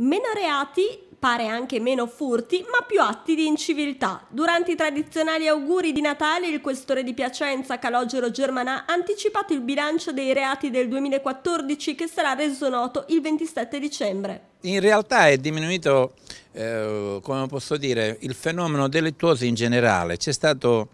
Meno reati pare anche meno furti, ma più atti di inciviltà. Durante i tradizionali auguri di Natale, il questore di Piacenza, Calogero Germanà, ha anticipato il bilancio dei reati del 2014 che sarà reso noto il 27 dicembre. In realtà è diminuito, eh, come posso dire, il fenomeno delittuoso in generale. C'è stata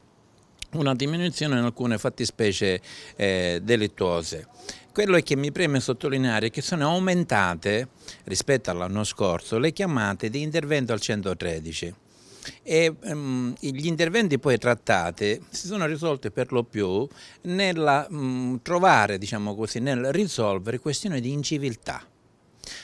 una diminuzione in alcune fattispecie eh, delittuose. Quello che mi preme sottolineare è che sono aumentate rispetto all'anno scorso le chiamate di intervento al 113 e um, gli interventi poi trattati si sono risolti per lo più nel um, trovare, diciamo così, nel risolvere questioni di inciviltà.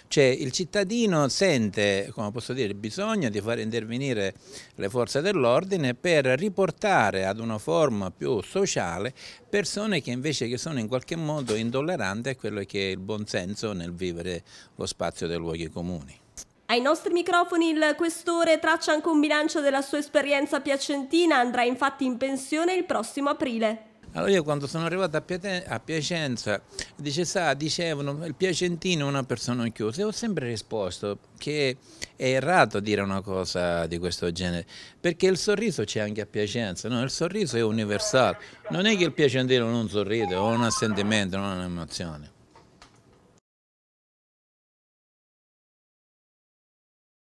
Cioè il cittadino sente, come posso dire, il bisogno di far intervenire le forze dell'ordine per riportare ad una forma più sociale persone che invece che sono in qualche modo intolleranti a quello che è il buonsenso nel vivere lo spazio dei luoghi comuni. Ai nostri microfoni il questore traccia anche un bilancio della sua esperienza piacentina, andrà infatti in pensione il prossimo aprile. Allora io quando sono arrivato a, Piate- a Piacenza, dice, sa, dicevano, il piacentino è una persona chiusa. E ho sempre risposto che è errato dire una cosa di questo genere, perché il sorriso c'è anche a Piacenza, no? il sorriso è universale. Non è che il piacentino non sorride, o un assentimento, non ha un'emozione.